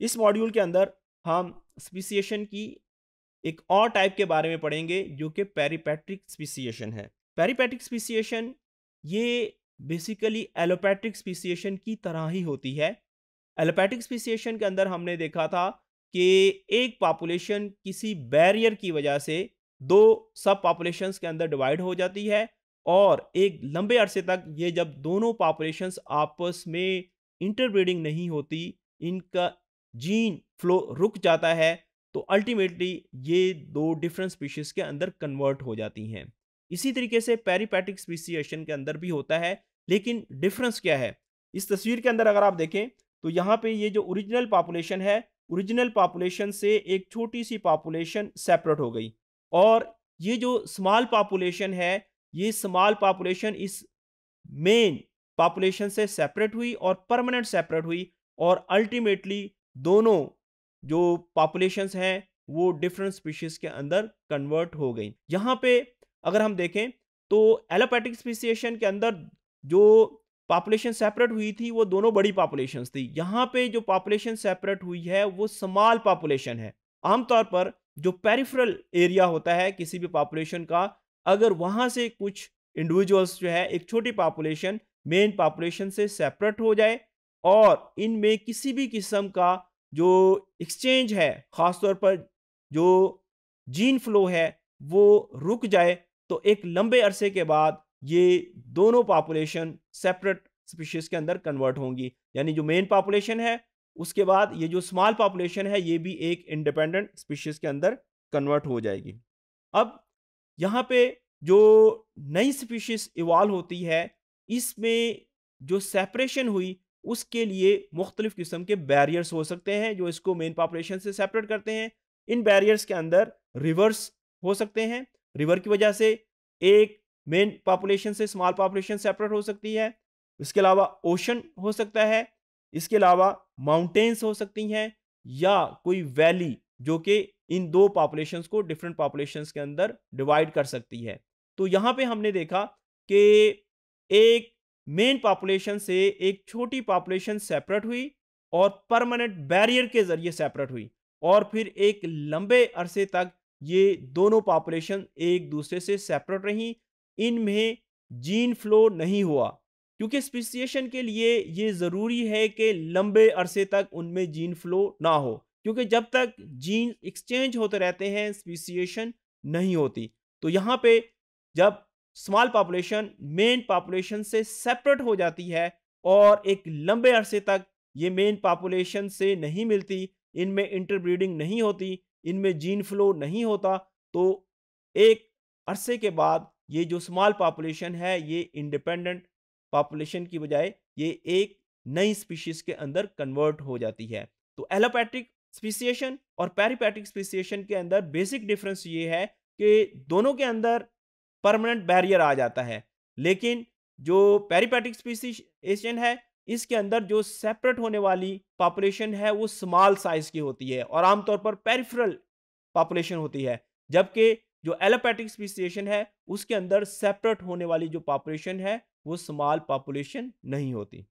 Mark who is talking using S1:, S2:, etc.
S1: इस मॉड्यूल के अंदर हम स्पीसीएशन की एक और टाइप के बारे में पढ़ेंगे जो कि पेरीपैट्रिक स्पीसीएशन है पेरीपैट्रिक स्पीसीशन ये बेसिकली एलोपैट्रिक स्पीसीएशन की तरह ही होती है एलोपैट्रिक स्पीसीशन के अंदर हमने देखा था कि एक पॉपुलेशन किसी बैरियर की वजह से दो सब पॉपुलेशंस के अंदर डिवाइड हो जाती है और एक लंबे अरसे तक ये जब दोनों पॉपुलेशंस आपस में इंटरब्रीडिंग नहीं होती इनका जीन फ्लो रुक जाता है तो अल्टीमेटली ये दो डिफरेंट स्पीशीज़ के अंदर कन्वर्ट हो जाती हैं इसी तरीके से पेरीपैटिक स्पीसीएशन के अंदर भी होता है लेकिन डिफरेंस क्या है इस तस्वीर के अंदर अगर आप देखें तो यहाँ पे ये जो ओरिजिनल पॉपुलेशन है ओरिजिनल पॉपुलेशन से एक छोटी सी पॉपुलेशन सेपरेट हो गई और ये जो स्मॉल पॉपुलेशन है ये स्मॉल पॉपुलेशन इस मेन पॉपुलेशन से सेपरेट हुई और परमानेंट सेपरेट हुई और अल्टीमेटली दोनों जो पॉपुलेशंस हैं वो डिफरेंट स्पीशीज़ के अंदर कन्वर्ट हो गई यहाँ पे अगर हम देखें तो एलोपैटिक स्पीसीशन के अंदर जो पॉपुलेशन सेपरेट हुई थी वो दोनों बड़ी पॉपुलेशन थी यहाँ पे जो पॉपुलेशन सेपरेट हुई है वो समाल पॉपुलेशन है आमतौर पर जो पेरिफ्रल एरिया होता है किसी भी पॉपुलेशन का अगर वहाँ से कुछ इंडिविजुअल्स जो है एक छोटी पॉपुलेशन मेन पॉपुलेशन से सेपरेट हो जाए और इनमें किसी भी किस्म का जो एक्सचेंज है ख़ासतौर पर जो जीन फ्लो है वो रुक जाए तो एक लंबे अरसे के बाद ये दोनों पापुलेशन सेपरेट स्पीशीज़ के अंदर कन्वर्ट होंगी यानी जो मेन पॉपुलेशन है उसके बाद ये जो स्मॉल पॉपुलेशन है ये भी एक इंडिपेंडेंट स्पीशीज़ के अंदर कन्वर्ट हो जाएगी अब यहाँ पे जो नई स्पीशीज़ इवाल्व होती है इसमें जो सेपरेशन हुई उसके लिए मुख्तलिफ़ किस्म के बैरियर्स हो सकते हैं जो इसको मेन पॉपुलेशन से सेपरेट करते हैं इन बैरियर्स के अंदर रिवर्स हो सकते हैं रिवर की वजह से एक मेन पॉपुलेशन से स्मॉल पॉपुलेशन सेपरेट हो सकती है इसके अलावा ओशन हो सकता है इसके अलावा माउंटेन्स हो सकती हैं या कोई वैली जो कि इन दो पॉपुलेशन को डिफरेंट पॉपुलेशन के अंदर डिवाइड कर सकती है तो यहाँ पे हमने देखा कि एक मेन पॉपुलेशन से एक छोटी पॉपुलेशन सेपरेट हुई और परमानेंट बैरियर के जरिए सेपरेट हुई और फिर एक लंबे अरसे तक ये दोनों पॉपुलेशन एक दूसरे से सेपरेट रहीं इनमें जीन फ्लो नहीं हुआ क्योंकि स्पीसीशन के लिए ये ज़रूरी है कि लंबे अरसे तक उनमें जीन फ्लो ना हो क्योंकि जब तक जीन एक्सचेंज होते रहते हैं स्पीसीशन नहीं होती तो यहाँ पे जब स्मॉल पॉपुलेशन मेन पॉपुलेशन से सेपरेट हो जाती है और एक लंबे अरसे तक ये मेन पॉपुलेशन से नहीं मिलती इनमें इंटरब्रीडिंग नहीं होती इनमें जीन फ्लो नहीं होता तो एक अरसे के बाद ये जो स्मॉल पॉपुलेशन है ये इंडिपेंडेंट पॉपुलेशन की बजाय ये एक नई स्पीशीज के अंदर कन्वर्ट हो जाती है तो एलोपैटिक स्पीसीशन और पैरीपैटिक स्पीसीशन के अंदर बेसिक डिफरेंस ये है कि दोनों के अंदर परमानेंट बैरियर आ जाता है लेकिन जो पेरीपैटिक एशियन है इसके अंदर जो सेपरेट होने वाली पॉपुलेशन है वो स्मॉल साइज की होती है और आमतौर पर पेरिफेरल पॉपुलेशन होती है जबकि जो एलोपैटिक स्पीसीशन है उसके अंदर सेपरेट होने वाली जो पॉपुलेशन है वो स्मॉल पॉपुलेशन नहीं होती